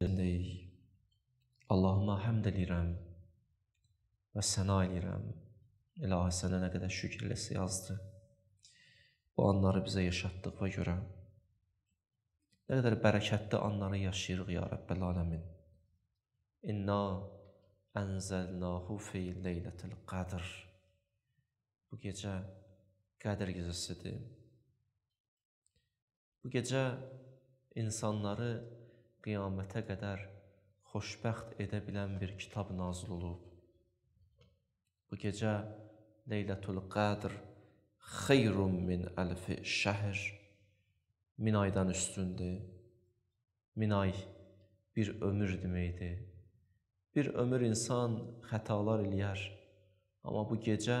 Deyik. Allahıma həmd eləyirəm və sənə eləyirəm. İlahi sənə nə qədər şükür eləsə yazdı. Bu anları bizə yaşatdığına görə nə qədər bərəkətli anları yaşayırıq ya Rəbbəl aləmin. İnna ənzəlnahu fi leylətil qadr. Bu gecə Qədr gecəsidir. Bu gecə insanları qiyamətə qədər xoşbəxt edə bilən bir kitab nazil olub. Bu gecə Leylətul Qadr xeyrun min əlfi şəhər min aydan üstündür. Min ay bir ömür deməkdir. Bir ömür insan xətalar eləyər, amma bu gecə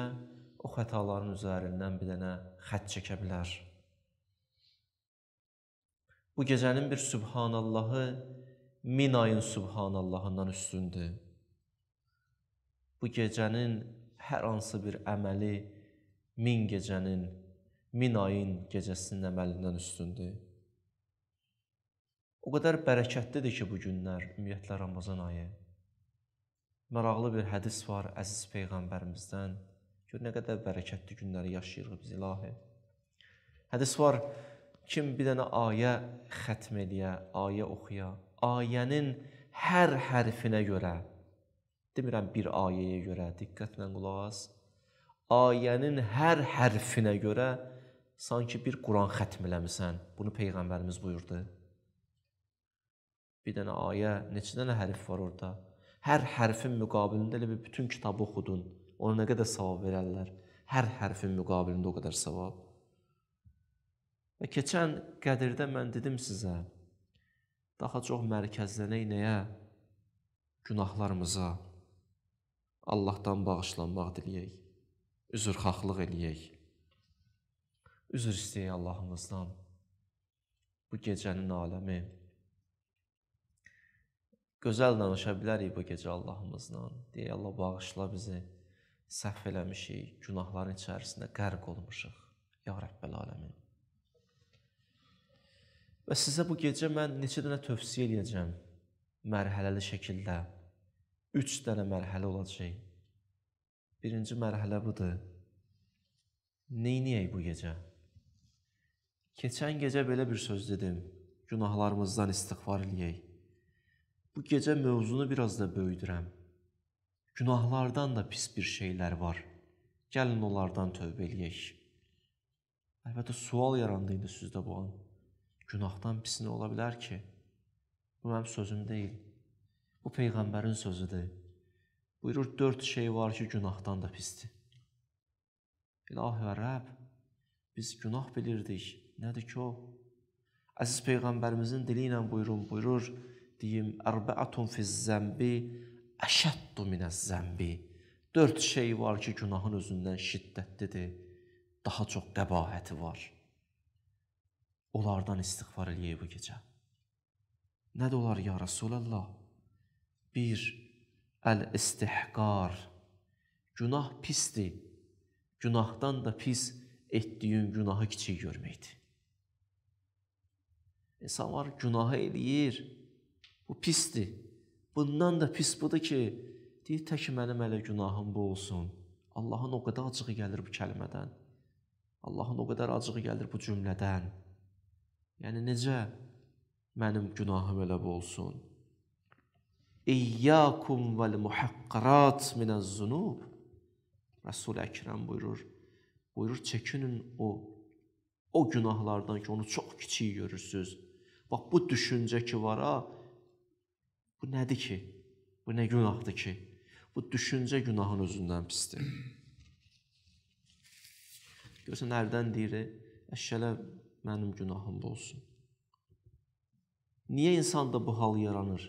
o xətaların üzərindən bir dənə xətt çəkə bilər bu gecənin bir Sübhanallahı min ayın Sübhanallahından üstündür. Bu gecənin hər hansı bir əməli min gecənin, min ayın gecəsinin əməlindən üstündür. O qədər bərəkətlidir ki, bu günlər, ümumiyyətlə Ramazan ayı. Maraqlı bir hədis var əziz Peyğəmbərimizdən. Gör, nə qədər bərəkətli günləri yaşayırıq biz ilahi. Hədis var, kim bir dənə ayə xətm eləyə, ayə oxuya, ayənin hər hərfinə görə, demirəm bir ayəyə görə, diqqətlə qulaq as. Ayənin hər hərfinə görə sanki bir Quran xətm eləmisən. Bunu peyğəmbərimiz buyurdu. Bir dənə ayə, neçə dənə hərf var orada? Hər hərfin müqabilində elə bir bütün kitabı oxudun. Ona nə qədər savab verərlər? Hər hərfin müqabilində o qədər savab. Və keçən qədirdə mən dedim sizə, daha çox mərkəzlənək nəyə? Günahlarımıza Allahdan bağışlanmaq diləyək, üzrxaxlıq eləyək. Üzr istəyək Allahımızdan bu gecənin aləmi. Gözəl danışa bilərik bu gecə Allahımızla. Deyək, Allah bağışla bizi, səhv eləmişik, günahların içərisində qərq olmuşuq. Ya Rəbbəl aləmin. Və sizə bu gecə mən neçə dənə tövsiyə eləyəcəm mərhələli şəkildə. 3 dənə mərhələ olacaq. Birinci mərhələ budur. Neyniyək bu gecə? Keçən gecə belə bir söz dedim. Günahlarımızdan istighfar eləyək. Bu gecə mövzunu biraz da böyüdürəm. Günahlardan da pis bir şeylər var. Gəlin onlardan tövbə eləyək. Əlbəttə sual yarandı indi sizdə bu an günahdan pis nə ola bilər ki? Bu mənim sözüm deyil. Bu peyğəmbərin sözüdür. Buyurur 4 şey var ki, günahdan da pisdir. İlahi və Rəbb, biz günah bilirdik. Nədir ki o? Əziz peyğəmbərimizin dili ilə buyurun, buyurur, deyim, ərbəatun fiz-zəmbi əşəddu minəz-zəmbi. 4 şey var ki, günahın özündən şiddətlidir. Daha çox qəbahəti var onlardan istiğfar eləyək bu gecə. Nədir olar ya Rasulallah? Bir, əl-istihqar. Günah pisdir. Günahdan da pis etdiyin günahı kiçik görməkdir. İnsanlar günahı eləyir. Bu pisdir. Bundan da pis budur ki, deyir tək mənim hələ günahım bu olsun. Allahın o qədər acığı gəlir bu kəlmədən. Allahın o qədər acığı gəlir bu cümlədən. Yəni necə mənim günahım elə bu olsun? İyyakum vel muhaqqarat minez-zunub. Resul Əkrəm buyurur. Buyurur çəkinin o o günahlardan ki, onu çox kiçik görürsüz. Bax bu düşüncə ki var ha, bu nədir ki? Bu nə günahdır ki? Bu düşüncə günahın özündən pisdir. Görsən hərdən deyir, əşşələ mənim günahımda olsun. Niyə insanda bu hal yaranır?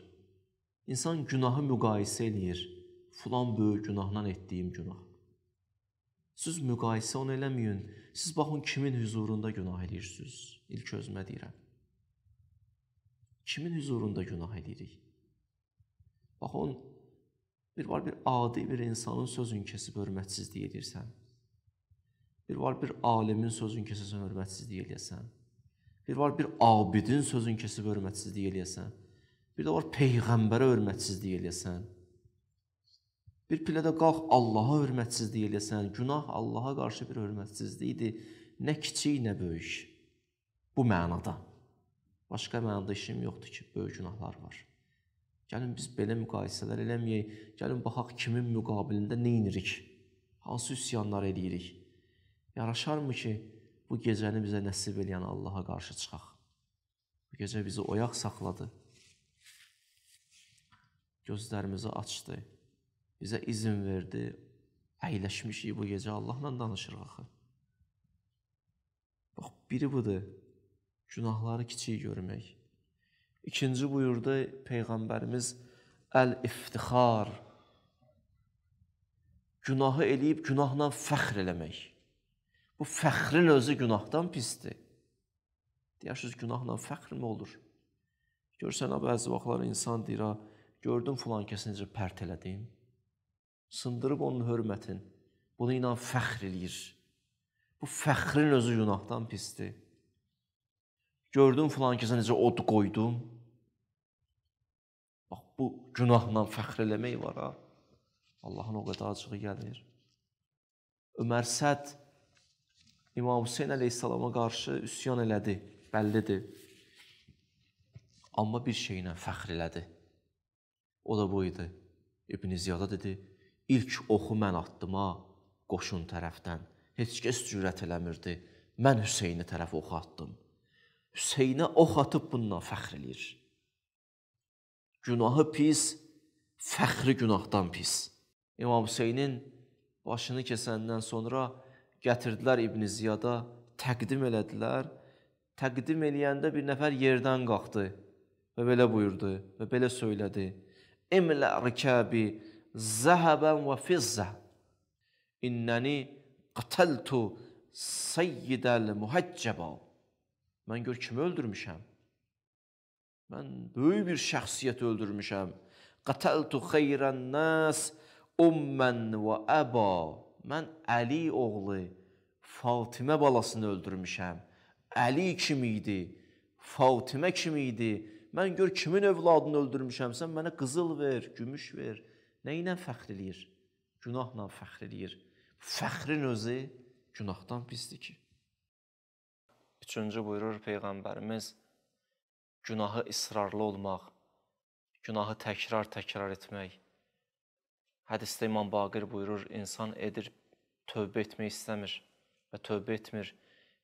İnsan günahı müqayisə eləyir. Fulan böyük günahdan etdiyim günah. Siz müqayisə onu eləməyin. Siz baxın kimin huzurunda günah eləyirsiniz. İlk özümə deyirəm. Kimin huzurunda günah eləyirik? Baxın, bir var bir adi bir insanın sözünü kəsib hörmətsizlik edirsən. Bir var bir alimin sözün kəsəsən hörmətsizlik eləyəsən. Bir var bir abidin sözün kəsib hörmətsizlik eləyəsən. Bir də var peyğəmbərə hörmətsizlik eləyəsən. Bir pilədə qalx Allaha hörmətsizlik eləyəsən. Günah Allaha qarşı bir hörmətsizlikdir. Nə kiçik, nə böyük. Bu mənada. Başqa mənada işim yoxdur ki, böyük günahlar var. Gəlin biz belə müqayisələr eləməyək. Gəlin baxaq kimin müqabilində nə edirik? Hansı üsyanlar eləyirik? Yaraşarmı ki, bu gecəni bizə nəsib eləyən Allaha qarşı çıxaq? Bu gecə bizi oyaq saxladı. Gözlərimizi açdı. Bizə izin verdi. Əyləşmişik bu gecə Allahla danışırıq axı. Bax, biri budur. Günahları kiçik görmək. İkinci buyurdu Peyğəmbərimiz Əl-iftixar. Günahı eləyib günahla fəxr eləmək. Bu fəxrin özü günahdan pisdir. Deyərsiniz, günahla fəxrmi olur? Görsən, bəzi vaxtlar insan deyir, gördüm filan kəsi necə pərt elədim. Sındırıb onun hörmətin. Bunu inan fəxr eləyir. Bu fəxrin özü günahdan pisdir. Gördüm filan kəsə necə od qoydum. Bax, bu günahla fəxr eləmək var, ha? Allahın o qədər acığı gəlir. Ömər Səd İmam Hüseyn əleyhissalama qarşı üsyan elədi, bəllidir. Amma bir şeylə fəxr elədi. O da bu idi. İbn Ziyada dedi: "İlk oxu mən atdım ha qoşun tərəfdən. Heç kəs cürət eləmirdi. Mən Hüseyni tərəf ox atdım. Hüseynə ox atıb bundan fəxr eləyir. Günahı pis, fəxri günahdan pis. İmam Hüseynin başını kəsəndən sonra gətirdilər İbn Ziyada, təqdim elədilər. Təqdim eləyəndə bir nəfər yerdən qalxdı və belə buyurdu və belə söylədi. İmla rikabi zahaban və fizza. İnnəni qataltu sayyidal muhaccaba. Mən gör kimi öldürmüşəm. Mən böyük bir şəxsiyyəti öldürmüşəm. Qataltu xeyran nas umman və aba mən Əli oğlu Fatimə balasını öldürmüşəm. Əli kim idi? Fatimə kim idi? Mən gör kimin övladını öldürmüşəm, sən mənə qızıl ver, gümüş ver. Nə ilə fəxr eləyir? Günahla fəxr eləyir. Fəxrin özü günahdan pisdir ki. Üçüncü buyurur Peyğəmbərimiz, günahı israrlı olmaq, günahı təkrar-təkrar etmək, Hədisdə İmam Baqir buyurur, insan edir, tövbə etmək istəmir və tövbə etmir.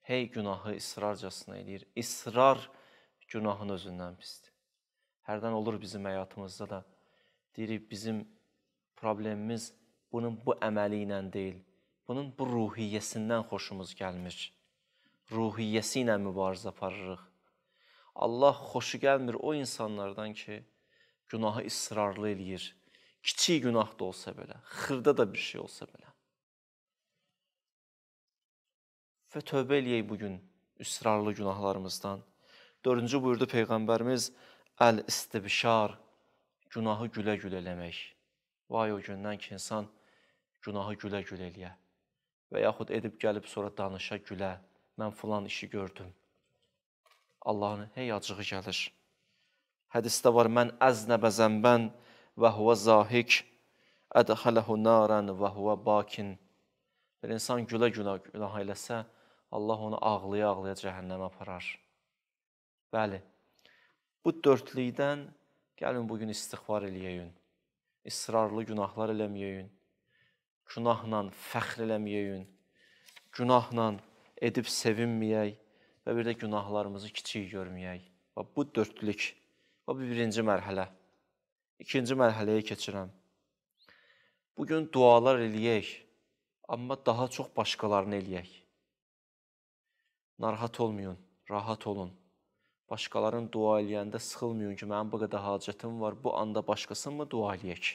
Hey günahı israrcasına eləyir. İsrar günahın özündən pisdir. Hərdən olur bizim həyatımızda da deyirik bizim problemimiz bunun bu əməli ilə deyil. Bunun bu ruhiyyəsindən xoşumuz gəlmir. Ruhiyyəsi ilə mübarizə aparırıq. Allah xoşu gəlmir o insanlardan ki, günahı israrlı eləyir. Kiçik günah da olsa belə, xırda da bir şey olsa belə. Və tövbə eləyək bu gün israrlı günahlarımızdan. 4-cü buyurdu peyğəmbərimiz əl-istibşar günahı gülə-gülə eləmək. Vay o gündən ki, insan günahı gülə-gülə eləyə və yaxud edib gəlib sonra danışa gülə, mən filan işi gördüm. Allahın hey acığı gəlir. Hədisdə var, mən əznəbə zəmbən, və huvə zahik, ədxələhu naran və huvə bakin. Bir insan gülə-gülə günah eləsə, Allah onu ağlaya-ağlaya cəhənnəmə aparar. Bəli, bu dördlükdən gəlin bugün istiğfar eləyəyin. İsrarlı günahlar eləməyəyin. Günahla fəxr eləməyəyin. Günahla edib sevinməyək və bir də günahlarımızı kiçik görməyək. Və bu dördlük, və bu birinci mərhələ ikinci mərhələyə keçirəm. Bugün dualar eləyək, amma daha çox başqalarını eləyək. Narahat olmayın, rahat olun. Başqaların dua eləyəndə sıxılmayın ki, mənim bu qədər hacətim var, bu anda başqasını mı dua eləyək?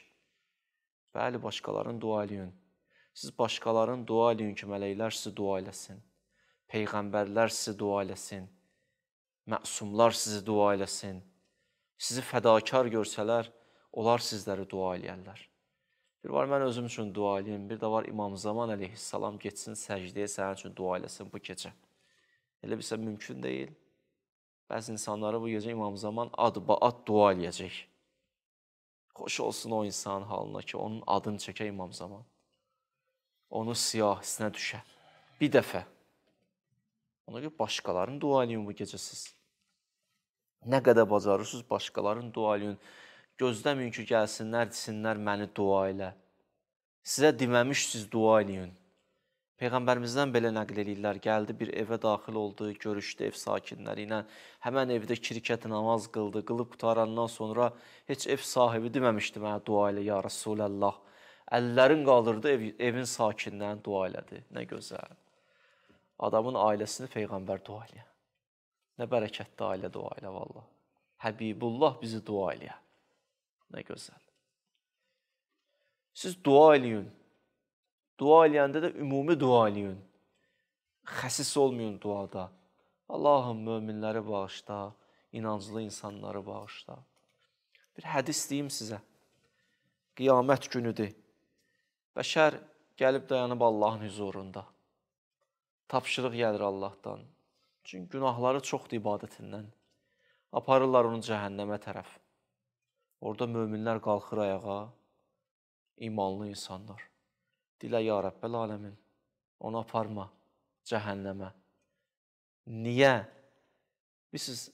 Bəli, başqaların dua eləyin. Siz başqaların dua eləyin ki, mələklər sizi dua eləsin. Peyğəmbərlər sizi dua eləsin. Məsumlar sizi dua eləsin. Sizi fədakar görsələr, onlar sizləri dua eləyərlər. Bir var mən özüm üçün dua eləyim, bir də var İmam Zaman əleyhissalam getsin səcdəyə sənin üçün dua eləsin bu gecə. Elə bilsə mümkün deyil. Bəzi insanları bu gecə İmam Zaman ad-baad dua eləyəcək. Xoş olsun o insanın halına ki, onun adını çəkə İmam Zaman. Onu siyahisinə düşə. Bir dəfə. Ona görə başqalarının dua eləyin bu gecə siz. Nə qədər bacarırsınız başqalarının dua eləyin. Gözləməyin ki, gəlsinlər, desinlər məni dua elə. Sizə deməmişsiz dua eləyin. Peyğəmbərimizdən belə nəql eləyirlər. Gəldi bir evə daxil oldu, görüşdü ev sakinləri ilə. Həmən evdə kirkət namaz qıldı. Qılıb qutarandan sonra heç ev sahibi deməmişdi mənə dua elə ya Rasulullah. Əllərin qaldırdı ev, evin sakinlərindən dua elədi. Nə gözəl. Adamın ailəsini peyğəmbər dua eləyə. Nə bərəkətli ailə dua elə vallahi. Həbibullah bizi dua eləyə. Nə gözəl. Siz dua eləyin. Dua eləyəndə də ümumi dua eləyin. Xəsis olmayın duada. Allahım möminləri bağışla, inanclı insanları bağışla. Bir hədis deyim sizə. Qiyamət günüdür. Bəşər gəlib dayanıb Allahın huzurunda. Tapşırıq gəlir Allahdan. Çünki günahları çoxdur ibadətindən. Aparırlar onu cəhənnəmə tərəf. Orada möminlər qalxır ayağa, imanlı insanlar. Dilə ya Rəbbəl aləmin, onu aparma cəhənnəmə. Niyə? Bilirsiniz,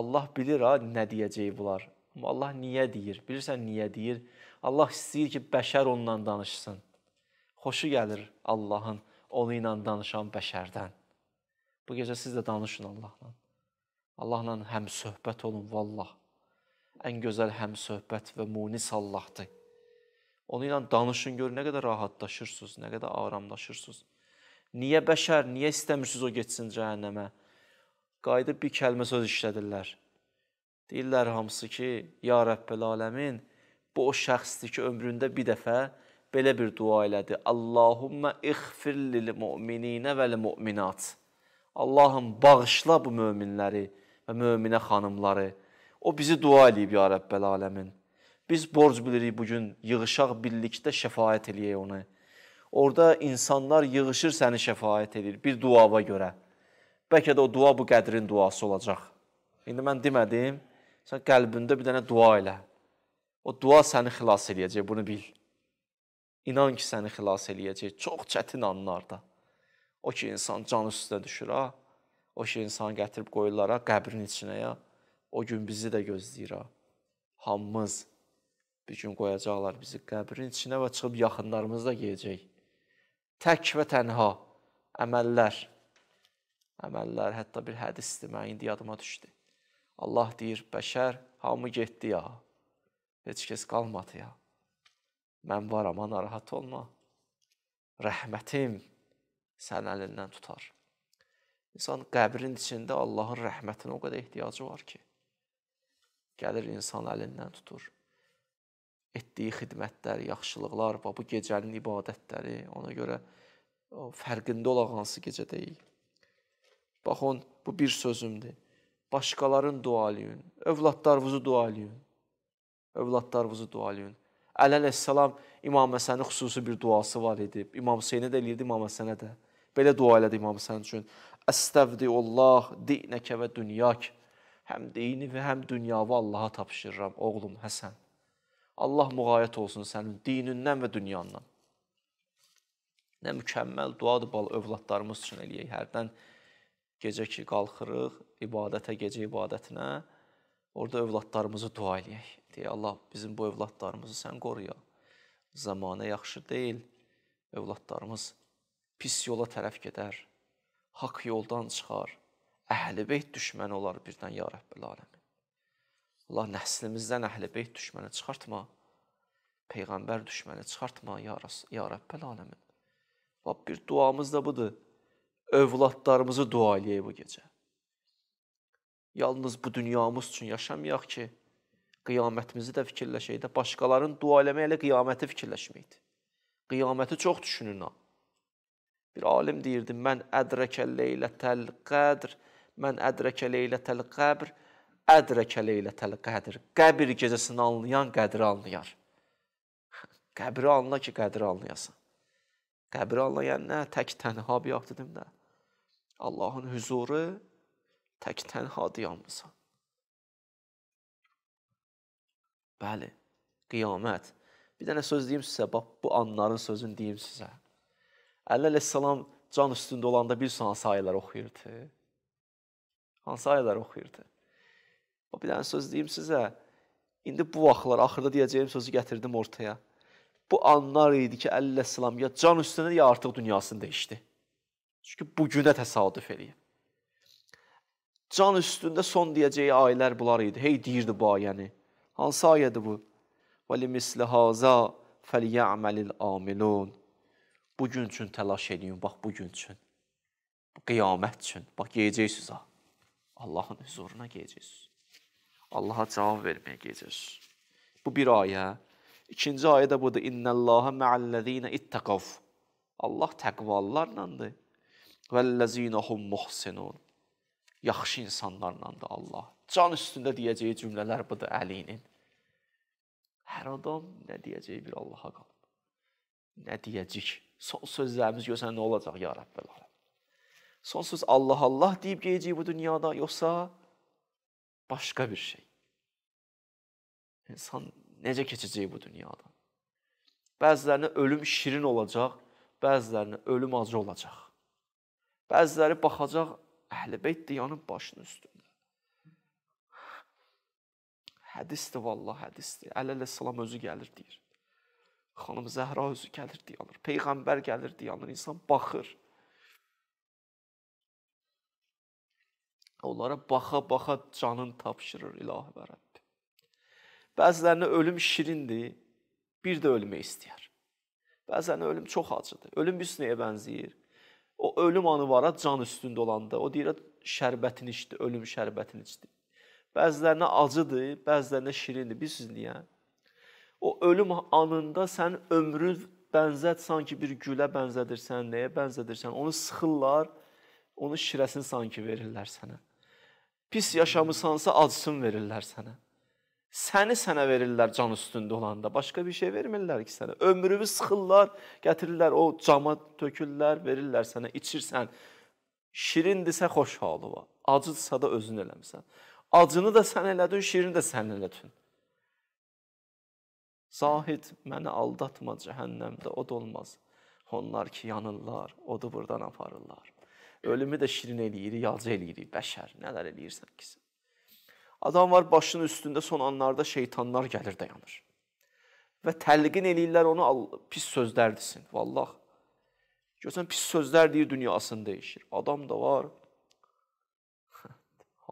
Allah bilir ha nə deyəcəyi bunlar. Amma Allah niyə deyir? Bilirsən niyə deyir? Allah istəyir ki, bəşər onunla danışsın. Xoşu gəlir Allahın onu ilə danışan bəşərdən. Bu gecə siz də danışın Allahla. Allahla həm söhbət olun vallah ən gözəl həmsöhbət və munis Allahdır. Onu ilə danışın, gör nə qədər rahatlaşırsınız, nə qədər aramlaşırsınız. Niyə bəşər, niyə istəmirsiniz o getsin cəhənnəmə? Qayıdıb bir kəlmə söz işlədirlər. Deyirlər hamısı ki, ya Rəbbəl aləmin, bu o şəxsdir ki, ömründə bir dəfə belə bir dua elədi. Allahumma ighfir lil mu'minina vel mu'minat. Allahım bağışla bu möminləri və möminə xanımları. O bizi dua eləyib ya Rəbbəl aləmin. Biz borc bilirik bu gün yığışaq birlikdə şəfaət eləyək ona. Orda insanlar yığışır səni şəfaət eləyir bir duava görə. Bəlkə də o dua bu qədrin duası olacaq. İndi mən demədim, sən qəlbində bir dənə dua elə. O dua səni xilas eləyəcək, bunu bil. İnan ki, səni xilas eləyəcək çox çətin anlarda. O ki, insan can üstə düşür ha. O ki, insan gətirib qoyurlar ha, qəbrin içinə ya. O gün bizi də gözləyir ha. Hamımız bir gün qoyacaqlar bizi qəbrin içinə və çıxıb yaxınlarımız da yeyəcək. Tək və tənha əməllər. Əməllər hətta bir hədisdir, mən indi yadıma düşdü. Allah deyir, bəşər hamı getdi ya. Heç kəs qalmadı ya. Mən varam, ana rahat olma. Rəhmətim sən əlindən tutar. İnsan qəbrin içində Allahın rəhmətinə o qədər ehtiyacı var ki, gəlir insan əlindən tutur. Etdiyi xidmətlər, yaxşılıqlar və bu gecənin ibadətləri ona görə o fərqində olaq hansı gecə deyil. Baxın, bu bir sözümdür. Başqaların dua eləyin, övladlarınızı dua eləyin. Övladlarınızı dua eləyin. Əleyhissalam İmam Həsənin xüsusi bir duası var idi. İmam Hüseynə də eləyirdi, İmam Həsənə də. Belə dua elədi İmam Həsən üçün. Əstəvdi Allah dinəkə və dünyakə Həm dini və həm dünyavı Allaha tapşırıram, oğlum Həsən. Allah müğayət olsun sənin dinindən və dünyandan. Nə mükəmməl duadır bal övladlarımız üçün eləyək. Hərdən gecə ki qalxırıq, ibadətə, gecə ibadətinə, orada övladlarımızı dua eləyək. Deyək, Allah bizim bu övladlarımızı sən qoruya. Zamanə yaxşı deyil, övladlarımız pis yola tərəf gedər, haqq yoldan çıxar, əhl-i beyt düşməni olar birdən ya Rəbbil aləmin. Allah nəslimizdən əhl-i beyt düşməni çıxartma. Peyğəmbər düşməni çıxartma ya, Rəs ya Rəbbil aləmin. Bax bir duamız da budur. Övladlarımızı dua eləyək bu gecə. Yalnız bu dünyamız üçün yaşamayaq ki, qiyamətimizi də fikirləşək də, başqalarının dua eləməklə qiyaməti fikirləşməkdir. Qiyaməti çox düşünün ha. Bir alim deyirdi, mən ədrəkə leylətəl qədr Mən ədrəkə leylətəl qəbr, ədrəkə leylətəl qədr. Qəbir gecəsini anlayan qədri anlayar. Qəbri anla ki, qədri anlayasan. Qəbri anlayan nə? Tək tənha bir vaxt dedim də. Allahın huzuru tək tənha dayanmısan. Bəli, qiyamət. Bir dənə söz deyim sizə, bax bu anların sözünü deyim sizə. Əlləl-əssalam can üstündə olanda bir sonra sayələr oxuyurdu hansı ayələri oxuyurdu? Bir dənə söz deyim sizə. İndi bu vaxtlar axırda deyəcəyim sözü gətirdim ortaya. Bu anlar idi ki, Əlləssalam ya can üstünə ya artıq dünyasını dəyişdi. Çünki bu günə təsadüf eləyib. Can üstündə son deyəcəyi ayələr bunlar idi. Hey deyirdi bu ayəni. Hansı ayədir bu? Və limisli haza fəliyəməlil amilun. Bu gün üçün təlaş eləyin, bax bu gün üçün. Bu qiyamət üçün. Bax yeyəcəksiniz ha. Allahın huzuruna gedəcəksiniz. Allaha cavab verməyə gedəcəksiniz. Bu bir ayə. İkinci ayə də budur. İnnallaha ma'allazina ittaqav. Allah təqvalılarlandır. Vəllazina hum muhsinun. Yaxşı insanlarlandır Allah. Can üstündə deyəcəyi cümlələr budur Əlinin. Hər adam nə deyəcəyi bir Allaha qalıb. Nə deyəcək? Son sözlərimiz görsən nə olacaq ya Rəbbəl aləmin. Sonsuz Allah Allah deyib gələcək bu dünyada yoxsa başqa bir şey. İnsan necə keçəcək bu dünyadan? Bəzilərinə ölüm şirin olacaq, bəzilərinə ölüm acı olacaq. Bəziləri baxacaq Əhlibeyt dayanıb başının üstündə. Hədisdir vallahi hədisdir. Əleyhissalam özü gəlir deyir. Xanım Zəhra özü gəlir deyir. Peyğəmbər gəlir deyir. İnsan baxır. Onlara baxa-baxa canın tapşırır ilahi və Rəbb. Bəzilərinə ölüm şirindir, bir də ölmək istəyər. Bəzən ölüm çox acıdır. Ölüm bir nəyə bənzəyir? O ölüm anı var, can üstündə olanda. O deyir, şərbətini içdi, ölüm şərbətini içdi. Bəzilərinə acıdır, bəzilərinə şirindir. Bilirsiniz niyə? O ölüm anında sən ömrü bənzət sanki bir gülə bənzədirsən, nəyə bənzədirsən? Onu sıxırlar, onun şirəsini sanki verirlər sənə. Pis yaşamısansa azsın verirlər sənə. Səni sənə verirlər can üstündə olanda. Başqa bir şey vermirlər ki sənə. Ömrünü sıxırlar, gətirirlər, o cama tökürlər, verirlər sənə, içirsən. Şirindirsə xoş halı var. Acıdsa da özün eləmisən. Acını da sən elədin, şirini də sən elədin. Zahid məni aldatma cəhənnəmdə od olmaz. Onlar ki yanırlar, odu burdan aparırlar. Ölümü də şirin eləyirik, yalca eləyirik. Bəşər, nələr eləyirsən ki sən. Adam var başının üstündə son anlarda şeytanlar gəlir dayanır. Və təlqin eləyirlər onu pis sözlər desin. Vallah. Görsən pis sözlər deyir dünyasını dəyişir. Adam da var.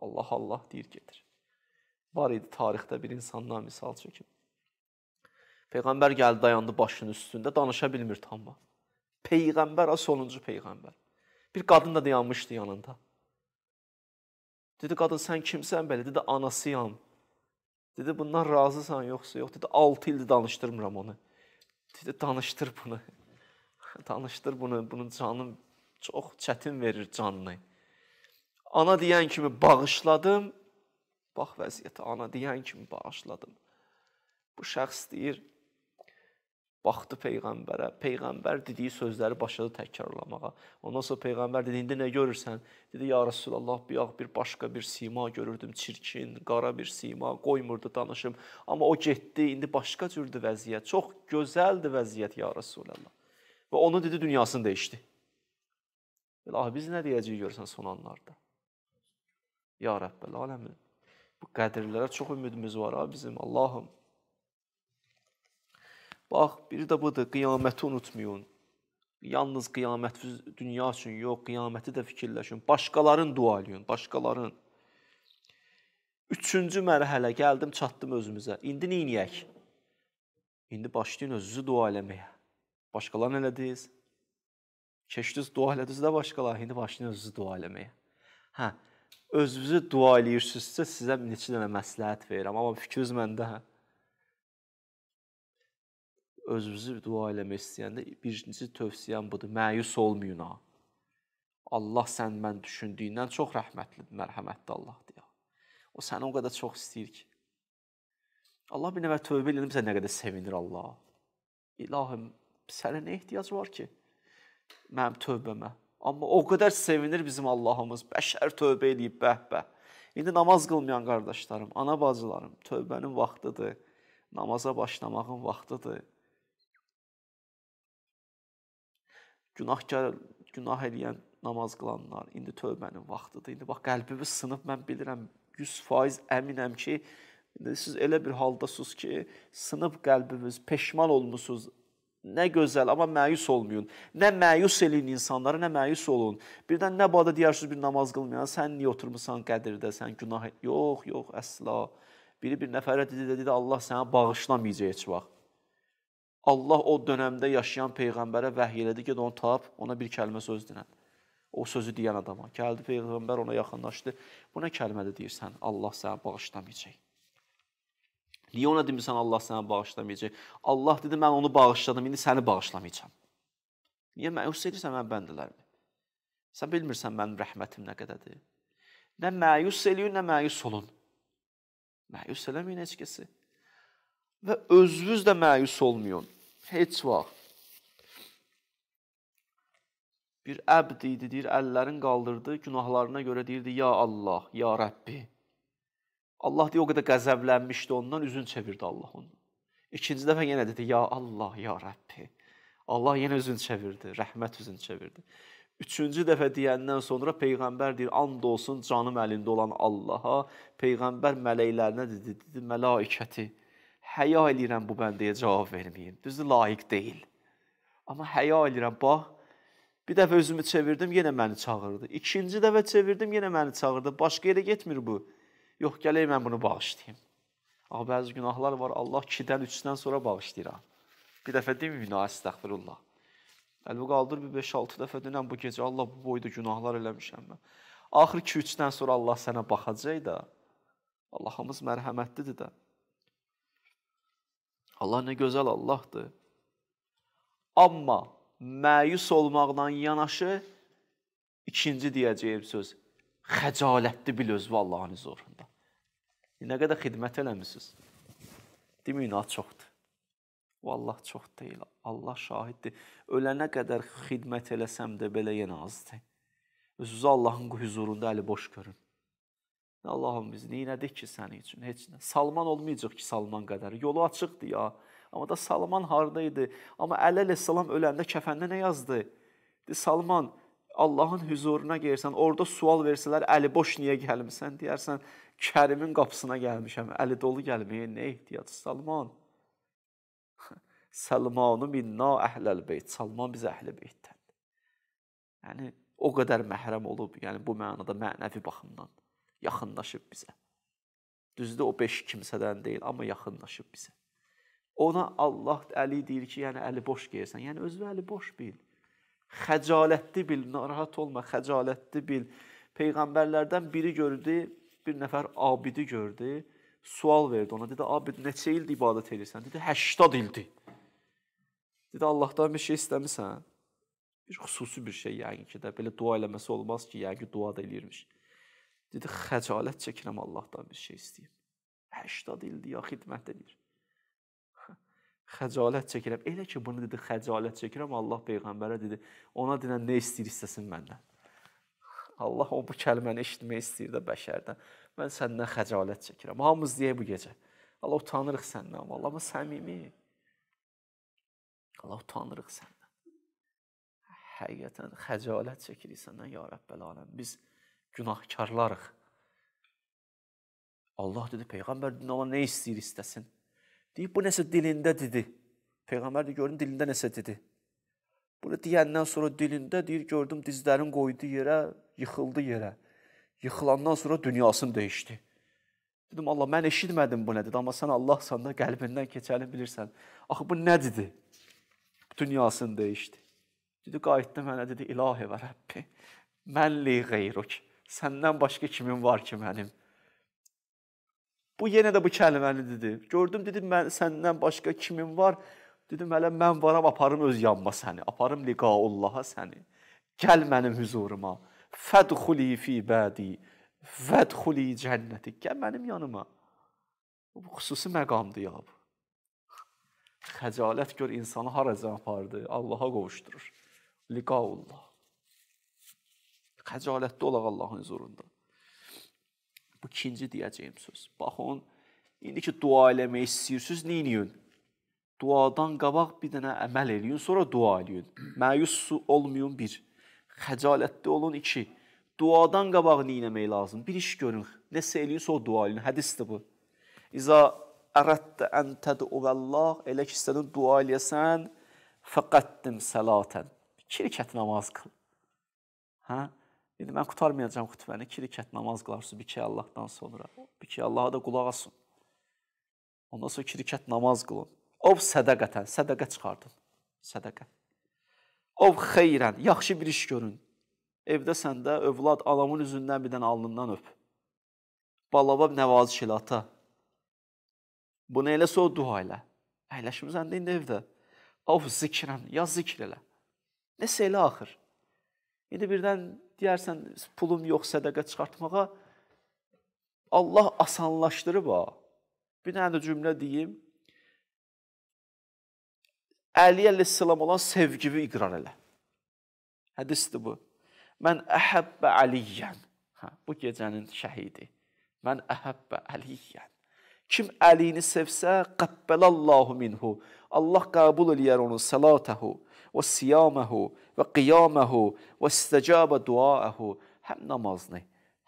Allah Allah deyir gedir. Var idi tarixdə bir insandan misal çəkim. Peyğəmbər gəldi dayandı başının üstündə danışa bilmir tamam. Peyğəmbər, o sonuncu peyğəmbər. Bir qadın da dayanmışdı yanında. Dedi, qadın sən kimsən belə? Dedi, anasıyam. Dedi, bundan razısan yoxsa yox? Dedi, 6 ildir danışdırmıram onu. Dedi, danışdır bunu. danışdır bunu, bunun canın çox çətin verir canını. Ana deyən kimi bağışladım. Bax vəziyyətə, ana deyən kimi bağışladım. Bu şəxs deyir, Baxdı peyğəmbərə. Peyğəmbər dediyi sözləri başladı təkrarlamağa. Ondan sonra peyğəmbər dedi: "İndi nə görürsən?" Dedi: "Ya Rasulullah, bu yağ bir başqa bir sima görürdüm, çirkin, qara bir sima, qoymurdu danışım. Amma o getdi, indi başqa cürdür vəziyyət. Çox gözəldir vəziyyət ya Rasulullah." Və onun dedi dünyasını dəyişdi. Belə ah, biz nə deyəcəyik görsən son anlarda. Ya Rəbbəl aləmin. Bu qədirlərə çox ümidimiz var ha bizim. Allahım Bax, biri də budur, qiyaməti unutmayın. Yalnız qiyamət dünya üçün yox, qiyaməti də fikirləşin. Başqaların dua eləyin, başqaların. Üçüncü mərhələ gəldim, çatdım özümüzə. İndi nə edək? İndi başlayın özünüzü dua eləməyə. Başqalarını elədiniz. Keçdiniz, dua elədiniz də başqaları. İndi başlayın özünüzü dua eləməyə. Hə, özünüzü dua eləyirsinizsə sizə neçə dənə məsləhət verirəm, amma fikriniz məndə. Hə özünüzü dua eləmək istəyəndə birincisi tövsiyəm budur. Məyus olmayın ha. Allah sən mən düşündüyündən çox rəhmətlidir, mərhəmətli Allahdır ya. O səni o qədər çox istəyir ki. Allah bir nəvə tövbə elədimsə nə qədər sevinir Allah. İlahım, sənə nə ehtiyac var ki? Mənim tövbəmə. Amma o qədər sevinir bizim Allahımız. Bəşər tövbə eləyib bəhbə. İndi namaz qılmayan qardaşlarım, ana bacılarım, tövbənin vaxtıdır. Namaza başlamağın vaxtıdır. günahkar, günah eləyən namaz qılanlar, indi tövbənin vaxtıdır. İndi bax qəlbimiz sınıb, mən bilirəm 100% əminəm ki, indi siz elə bir haldasınız ki, sınıb qəlbimiz, peşman olmusunuz. Nə gözəl, amma məyus olmayın. Nə məyus eləyin insanları, nə məyus olun. Birdən nə bada deyirsiniz bir namaz qılmayan, sən niyə oturmusan qədirdə, sən günah. Yox, yox, əsla. Biri bir nəfərə dedi, dedi, Allah səni bağışlamayacaq heç vaxt. Allah o dönəmdə yaşayan peyğəmbərə vəhy elədi ki, onu tap, ona bir kəlmə söz dinən. O sözü deyən adama. Gəldi peyğəmbər ona yaxınlaşdı. Bu nə kəlmədir deyirsən? Allah səni bağışlamayacaq. Niyə ona demisən Allah səni bağışlamayacaq? Allah dedi mən onu bağışladım, indi səni bağışlamayacam. Niyə məyus edirsən mən bəndələrimi? Sən bilmirsən mənim rəhmətim nə qədədir. Nə məyus eləyin, nə məyus olun. Məyus eləməyin heç kəsi. Və özünüz də məyus olmayın heç vaxt bir əbd idi, deyir, əllərin qaldırdı, günahlarına görə deyirdi, ya Allah, ya Rəbbi. Allah deyir, o qədər qəzəblənmişdi ondan, üzün çevirdi Allah ondan. İkinci dəfə yenə dedi, ya Allah, ya Rəbbi. Allah yenə üzün çevirdi, rəhmət üzün çevirdi. Üçüncü dəfə deyəndən sonra Peyğəmbər deyir, and olsun canım əlində olan Allaha, Peyğəmbər mələklərinə dedi, dedi, mələikəti, mələikəti həya eləyirəm bu bəndəyə cavab verməyin. Düzdür, layiq deyil. Amma həya eləyirəm, bax. Bir dəfə özümü çevirdim, yenə məni çağırdı. İkinci dəfə çevirdim, yenə məni çağırdı. Başqa yerə getmir bu. Yox, gələk mən bunu bağışlayım. Ax, bəzi günahlar var, Allah 2-dən, 3-dən sonra bağışlayıram. Bir dəfə deməyin, əstəğfirullah. Əlimi qaldır bir 5-6 dəfə dünən bu gecə Allah bu boyda günahlar eləmişəm mən. Axır 2-3-dən sonra Allah sənə baxacaq da. Allahımız mərhəmətlidir də. Allah nə gözəl Allahdır. Amma məyus olmaqla yanaşı ikinci deyəcəyim söz xəcalətli bil öz Allahın huzurunda. Nə qədər xidmət eləmisiniz? Deməyin, ha çoxdur. Vallah çox deyil. Allah şahiddir. Ölənə qədər xidmət eləsəm də belə yenə azdır. Özünüzü Allahın huzurunda əli boş görün. Allahım biz neynədik ki səni üçün? Heç nə. Salman olmayacaq ki, Salman qədər. Yolu açıqdı ya. Amma da Salman harda idi? Amma Əli əleyhissalam öləndə kəfəndə nə yazdı? De Salman Allahın huzuruna gəlsən, orada sual versələr əli boş niyə gəlmisən? Deyərsən, Kərimin qapısına gəlmişəm. Əli dolu gəlməyə nə ehtiyac? Salman. Salmanu minna əhləl beyt. Salman biz əhli beytdən. Yəni o qədər məhrəm olub, yəni bu mənada mənəvi baxımdan yaxınlaşıb bizə. Düzdür, o 5 kimsədən deyil, amma yaxınlaşıb bizə. Ona Allah əli deyir ki, yəni əli boş geyirsən. Yəni özünü əli boş bil. Xəcalətli bil, narahat olma, xəcalətli bil. Peyğəmbərlərdən biri gördü, bir nəfər abidi gördü, sual verdi ona. Dedi: "Abid, neçə ildir ibadət edirsən?" Dedi: "80 ildir." Dedi: "Allahdan bir şey istəmisən?" Bir xüsusi bir şey yəqin ki də belə dua eləməsi olmaz ki, yəqin dua da eləyirmiş. Dedi, xəcalət çəkirəm Allahdan bir şey istəyim. 80 ildir ya xidmət edir. Xəcalət çəkirəm. Elə ki bunu dedi, xəcalət çəkirəm, Allah peyğəmbərə dedi, ona deyən nə istəyir istəsin məndən. Allah o bu kəlməni eşitmək istəyir də bəşərdən. Mən səndən xəcalət çəkirəm. Hamımız deyə bu gecə. Allah utanırıq səndən, vallahi amma səmimi. Allah utanırıq səndən. Həqiqətən xəcalət çəkirik səndən ya Rəbbəl aləmin. Biz günahkarlarıq. Allah dedi, Peyğəmbər dedi, ona nə istəyir istəsin. Deyib, bu nəsə dilində dedi. Peyğəmbər də gördüm, dilində nəsə dedi. Bunu deyəndən sonra dilində deyir, gördüm, dizlərin qoydu yerə, yıxıldı yerə. Yıxılandan sonra dünyasını dəyişdi. Dedim, Allah, mən eşitmədim bu nədir, amma sən Allahsan da qəlbindən keçəni bilirsən. Axı, bu nədir? Dünyasını dəyişdi. Dedi, qayıtdı mənə, dedi, ilahi və Rəbbi, mənli qeyruk. Səndən başqa kimin var ki mənim? Bu yenə də bu kəlməni dedi. Gördüm dedi mən səndən başqa kimin var? Dedim hələ mən varam aparım öz yanıma səni. Aparım liqaullaha səni. Gəl mənim huzuruma. Fədxuli fi badi. Vədxuli cənnəti. Gəl mənim yanıma. Bu xüsusi məqamdır ya bu. Xəcalət gör insanı haracan apardı, Allaha qovuşdurur. Liqaullah. Xəcalətli olaq Allahın huzurunda. Bu ikinci deyəcəyim söz. Baxın, indiki dua eləmək istəyirsiniz, nə edin? Duadan qabaq bir dənə əməl eləyin, sonra dua eləyin. Məyus olmayın bir. Xəcalətli olun iki. Duadan qabaq nə etmək lazım? Bir iş görün. Nəsə eləyin, sonra dua eləyin. Hədisdir bu. İza əraddə ən təd'u Allah, elə ki istədin dua eləyəsən, fəqətdim səlatan. Bir rükət namaz qıl. Hə? İndi mən qurtarmayacam xütbəni, iki rikət namaz qılarsan bir-iki Allahdan sonra. Bir-iki Allaha da qulaq asın. Ondan sonra iki rikət namaz qılın. Ov sədəqətən, sədəqə çıxardın. Sədəqə. Ov xeyrən, yaxşı bir iş görün. Evdə səndə övlad alamın üzündən bir dənə alnından öp. Balaba nəvaziş elə ata. Bunu eləsə o dua elə. Əyləşmisən indi evdə. Ov zikrən, ya zikr elə. Nəsə elə axır. İndi birdən deyərsən pulum yox sədaqə çıxartmağa Allah asanlaşdırıb ha. Bir dənə də cümlə deyim. Əli əleyhissalam olan sevgimi iqrar elə. Hədisdir bu. Mən əhəbbə Əliyyən. Hə, bu gecənin şəhidi. Mən əhəbbə Əliyyən. Kim Əlini sevsə, qəbbəlallahu minhu. Allah qəbul eləyər onun salatahu وصiyamahu və qiyamahu və istəcaba duaahu həm namazını,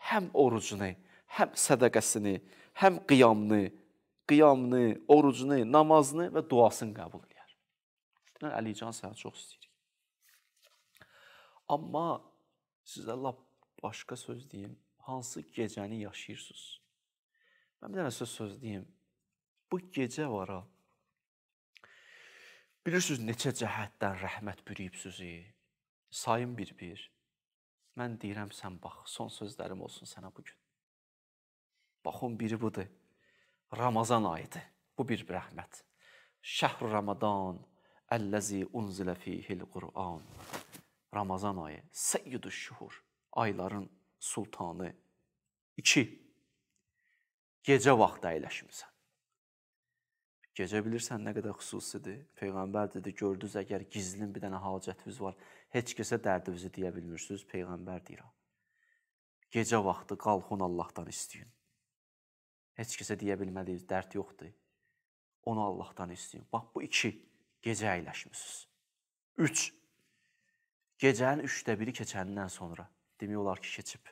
həm orucunu, həm sədaqəsini, həm qiyamını, qiyamını, orucunu, namazını və duasını qəbul eləyər. Yəni Əlican səni çox istəyirik. Amma sizə lap başqa söz deyim. Hansı gecəni yaşayırsınız? Mən bir dənə söz söz deyim. Bu gecə var ha. Bilirsiniz neçə cəhətdən rəhmət bürüyübsüz. Sayın bir-bir. Mən deyirəm sən bax, son sözlərim olsun sənə bu gün. Baxın biri budur. Ramazan ayıdır. Bu bir rəhmət. Şəhr Ramazan əlləzi unzilə fihil Quran. Ramazan ayı, seyyidu şuhur, ayların sultanı. 2. Gecə vaxtı əyləşmisən. Gecə bilirsən nə qədər xüsusidir. Peyğəmbər dedi, gördünüz əgər gizlin bir dənə hacətiniz var, heç kəsə dərdinizi deyə bilmirsiniz, peyğəmbər deyir. Gecə vaxtı qalxın Allahdan istəyin. Heç kəsə deyə bilmədiyiniz dərd yoxdur. Onu Allahdan istəyin. Bax bu 2 gecə əyləşmisiniz. 3 Gecənin 3də biri keçəndən sonra demək olar ki, keçib.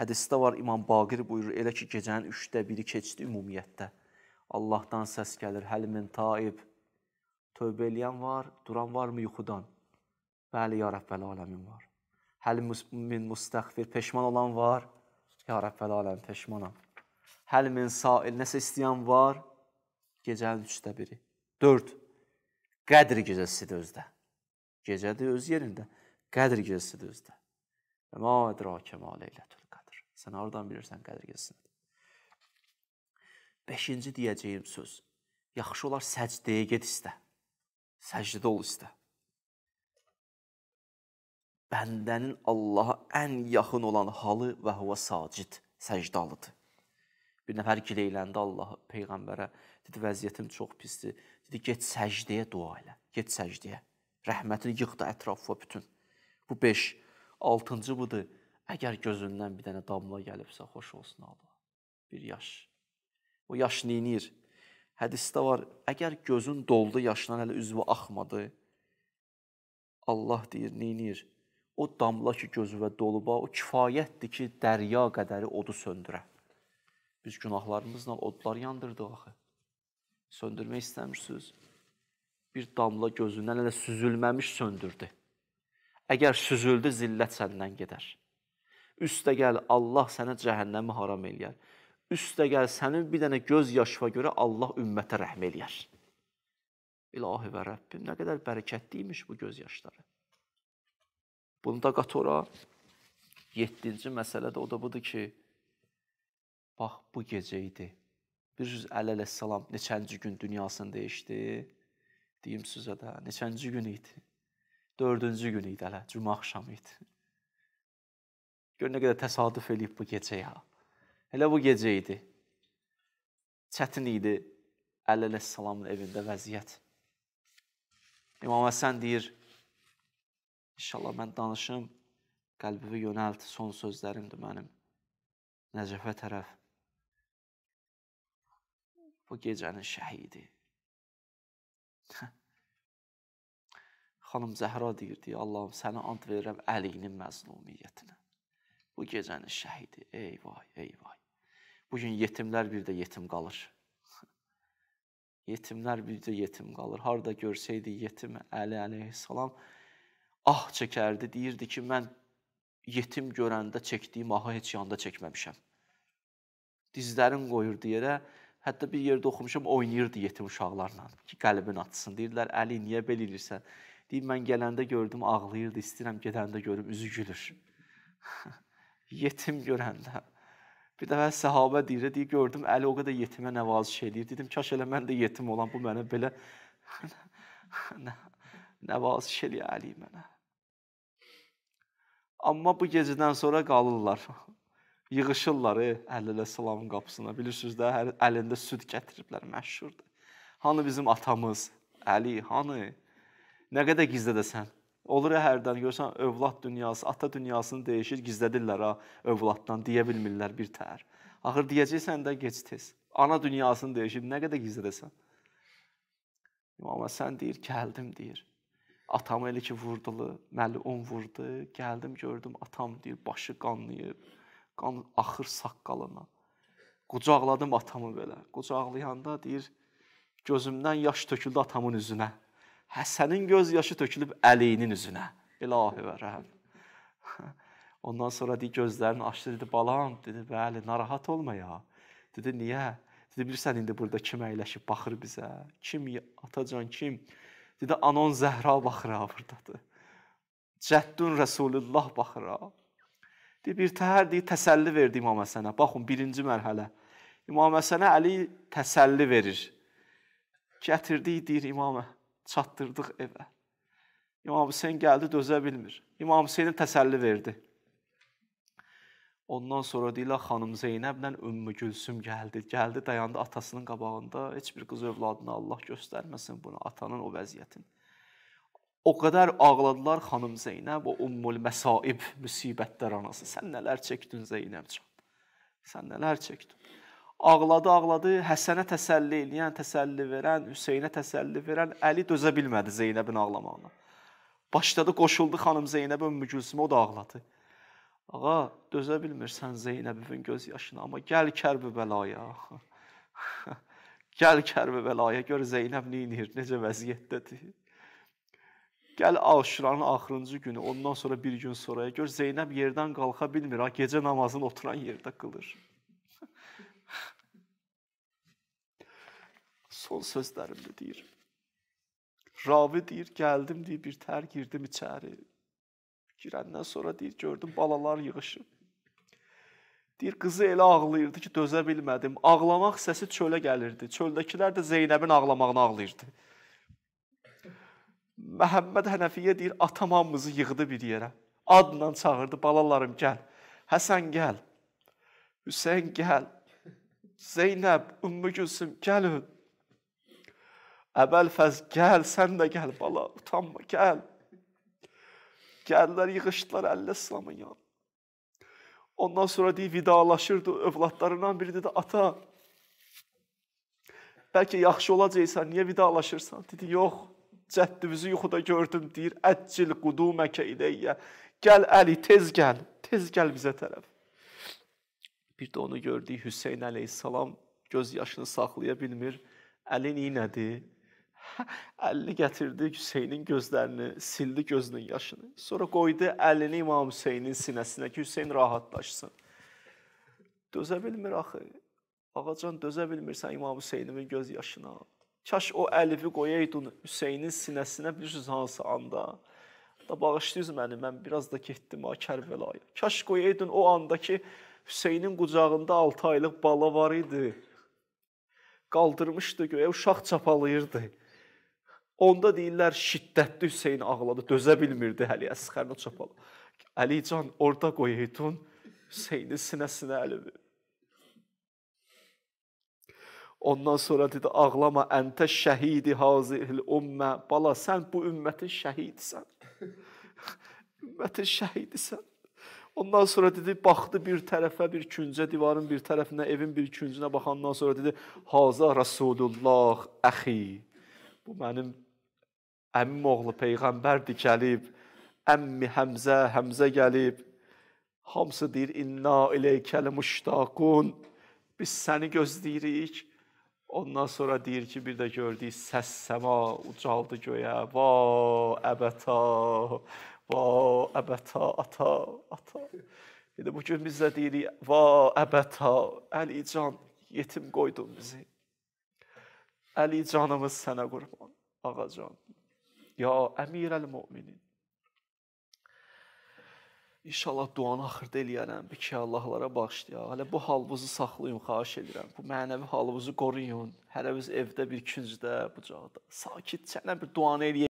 Hədisdə var İmam Baqir buyurur, elə ki gecənin 3də biri keçdi ümumiyyətdə. Allahdan səs gəlir, həlimin taib. Tövbə eləyən var, duran varmı yuxudan? Bəli, ya Rəbbəl aləmin var. Həlim min müstəğfir, peşman olan var. Ya Rəbbəl aləm, peşmanam. Həlimin sail, nəsə istəyən var. Gecənin üçdə biri. Dörd, qədr gecəsidir özdə. Gecədir öz yerində. Qədr gecəsidir özdə. Və ma ədrake ma leylətül qədr. Sən oradan bilirsən qədr gecəsini. Beşinci deyəcəyim söz. Yaxşı olar səcdəyə get istə. Səcdədə ol istə. Bəndənin Allaha ən yaxın olan halı və huvə sacid, səcdalıdır. Bir nəfər gileyləndi Allah peyğəmbərə. Dedi vəziyyətim çox pisdir. Dedi get səcdəyə dua elə. Get səcdəyə. Rəhmətini yığ da ətrafına bütün. Bu 5, 6-cı budur. Əgər gözündən bir dənə damla gəlibsə xoş olsun Allah. Bir yaş O yaş neynir? Hədisdə var, əgər gözün doldu yaşdan hələ üzvü axmadı, Allah deyir, neynir? O damla ki gözüvə doluba, o kifayətdir ki, dərya qədəri odu söndürə. Biz günahlarımızla odlar yandırdıq axı. Söndürmək istəmirsiniz. Bir damla gözündən hələ süzülməmiş söndürdü. Əgər süzüldü, zillət səndən gedər. Üstə gəl, Allah sənə cəhənnəmi haram eləyər üstə gəl sənin bir dənə göz yaşına görə Allah ümmətə rəhm eləyər. İlahi və Rəbbim, nə qədər bərəkətli imiş bu göz yaşları. Bunu da qat ora. 7-ci məsələ də o da budur ki, bax bu gecə idi. Bilirsiniz Əli əleyhissalam neçənci gün dünyasını dəyişdi? Deyim sizə də, neçənci gün idi? 4-cü gün idi hələ, cümə axşamı idi. Gör nə qədər təsadüf eləyib bu gecə ya. Elə bu gecə idi. Çətin idi Əli əleyhissalamın evində vəziyyət. İmam Həsən deyir: "İnşallah mən danışım, qəlbimi yönəlt, son sözlərimdir mənim." Nəcəfə tərəf. Bu gecənin şəhidi. Xanım Zəhra deyirdi: "Allahım, sənə ant verirəm Əlinin məzlumiyyətinə." Bu gecənin şəhidi. Ey vay, ey vay. Bugün yetimlər bir də yetim qalır. yetimlər bir də yetim qalır. Harda görsəydi yetim Əli əleyhissalam ah çəkərdi, deyirdi ki, mən yetim görəndə çəkdiyim ahı heç yanda çəkməmişəm. Dizlərin qoyurdu yerə, hətta bir yerdə oxumuşam, oynayırdı yetim uşaqlarla ki, qəlbin açsın. Deyirlər, Əli niyə belə elirsən? Deyir, mən gələndə gördüm ağlayırdı, istəyirəm gedəndə görüm üzü gülür. yetim görəndə. Bir dəfə səhabə deyir, deyir gördüm Əli o qədər yetimə nəvaziş eləyir. Dedim kaş elə mən də yetim olan bu mənə belə nəvaziş eləyə Əli mənə. Amma bu gecədən sonra qalırlar. Yığışırlar e, Əli əleyhissalamın qapısına. Bilirsiniz də hər əlində süd gətiriblər məşhurdur. Hanı bizim atamız Əli, hanı? Nə qədər gizlədəsən? Olur ya hərdən görsən övlad dünyası, ata dünyasını dəyişir, gizlədirlər ha övladdan, deyə bilmirlər bir tər. Axır deyəcəksən də gec tez. Ana dünyasını dəyişib nə qədər gizlədəsən? İmam Həsən deyir, gəldim deyir. Atamı elə ki vurdular, məlum vurdu. Gəldim gördüm atam deyir, başı qanlayıb. Qan axır saqqalına. Qucaqladım atamı belə. Qucaqlayanda deyir, gözümdən yaş töküldü atamın üzünə. Həsənin göz yaşı tökülüb Əliyinin üzünə. İlahi və rəhəm. Ondan sonra deyir gözlərini açdı dedi balam dedi bəli narahat olma ya. Dedi niyə? Dedi bilirsən indi burada kim əyləşib baxır bizə? Kim atacan kim? Dedi anon Zəhra baxır ha burdadır. Cəddun Rəsulullah baxır ha. Deyir bir təhər deyir təsəlli verdi İmam Həsənə. Baxın birinci mərhələ. İmam Həsənə Əli təsəlli verir. Gətirdi deyir İmam hə- çatdırdıq evə. İmam Hüseyn gəldi, dözə bilmir. İmam Hüseynə təsəlli verdi. Ondan sonra deyirlər xanım Zeynəblə Ümmü Gülsüm gəldi. Gəldi dayandı atasının qabağında. Heç bir qız övladına Allah göstərməsin bunu, atanın o vəziyyətini. O qədər ağladılar xanım Zeynəb, o Ummul Məsaib müsibətlər anası. Sən nələr çəkdin Zeynəbcan? Sən nələr çəkdin? Ağladı, ağladı, Həsənə təsəlli eləyən, yəni təsəlli verən, Hüseynə təsəlli verən Əli dözə bilmədi Zeynəbin ağlamağına. Başladı, qoşuldu xanım Zeynəbə, Ümmü Gülsümə, o da ağladı. Ağa, dözə bilmirsən Zeynəbin göz yaşına, amma gəl Kərbi bəlaya. gəl Kərbi bəlaya, gör Zeynəb nəyinir, necə vəziyyətdədir. Gəl Aşuranın axırıncı günü, ondan sonra bir gün sonraya gör Zeynəb yerdən qalxa bilmir, ha gecə namazını oturan yerdə qılır. son sözlərimdir deyir. Ravi deyir, gəldim deyir, bir tər girdim içəri. Girəndən sonra deyir, gördüm balalar yığışıb. Deyir, qızı elə ağlayırdı ki, dözə bilmədim. Ağlamaq səsi çölə gəlirdi. Çöldəkilər də Zeynəbin ağlamağına ağlayırdı. Məhəmməd Hənəfiyyə deyir, atam hamımızı yığdı bir yerə. Adla çağırdı, balalarım gəl. Həsən gəl. Hüseyn gəl. Zeynəb, Ümmü Gülsüm gəlin. Əbəl Fəz gəl, sən də gəl bala, utanma, gəl. Gəldilər, yığışdılar Əlli İslamın yanına. Ondan sonra deyib vidalaşırdı övladlarından biri dedi: "Ata, bəlkə yaxşı olacaqsan, niyə vidalaşırsan?" Dedi: "Yox, cəddimizi yuxuda gördüm." Deyir: "Əccil quduməkə ileyyə." Gəl Əli, tez gəl. Tez gəl bizə tərəf. Bir də onu gördük Hüseyn əleyhissalam göz yaşını saxlaya bilmir. Əli nədir? Əlini gətirdi Hüseynin gözlərini, sildi gözünün yaşını. Sonra qoydu əlini İmam Hüseynin sinəsinə ki, Hüseyn rahatlaşsın. Dözə bilmir axı. Ağacan dözə bilmirsən İmam Hüseynimin göz yaşına. Kaş o əlifi qoyaydın Hüseynin sinəsinə bilirsiniz hansı anda. Da bağışlayız məni, mən biraz da getdim ha Kərbəlaya. Kaş qoyaydın o andakı Hüseynin qucağında 6 aylıq bala var idi. Qaldırmışdı göyə, uşaq çapalayırdı. Onda deyirlər şiddətli Hüseyn ağladı, dözə bilmirdi Əliyə sıxarını çapalı. Əlican orada qoy Heytun Hüseynin sinəsinə əlini. Ondan sonra dedi ağlama əntə şəhidi hazihil ümmə. Bala sən bu ümmətin şəhidisən. ümmətin şəhidisən. Ondan sonra dedi baxdı bir tərəfə, bir küncə, divarın bir tərəfinə, evin bir küncünə baxandan sonra dedi: "Haza Rasulullah əxi." Bu mənim əmim oğlu Peyğəmbər dikəlib, əmmi Həmzə, Həmzə gəlib. Hamısı deyir, inna ileykəl müştaqun, biz səni gözləyirik. Ondan sonra deyir ki, bir də gördük, səs səma ucaldı göyə, va əbəta, va əbəta, ata, ata. İndi bu gün biz də deyirik, va əbəta, Əlican, yetim qoydun bizi. Əlicanımız sənə qurban, ağacan, Ya əmir əl-müminin. İnşallah duanı axırda eləyərəm. Bir ki Allahlara bağışlaya. Hələ bu halınızı saxlayın, xahiş edirəm. Bu mənəvi halınızı qoruyun. Hərəviz evdə bir küncdə, bucaqda sakitcə bir duanı eləyə